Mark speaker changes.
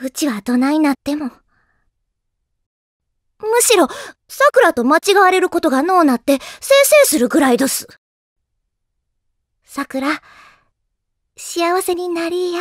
Speaker 1: うちはどないなっても。むしろ、桜と間違われることがのうなって、せいせいするぐらいどす。桜、
Speaker 2: 幸せになりや。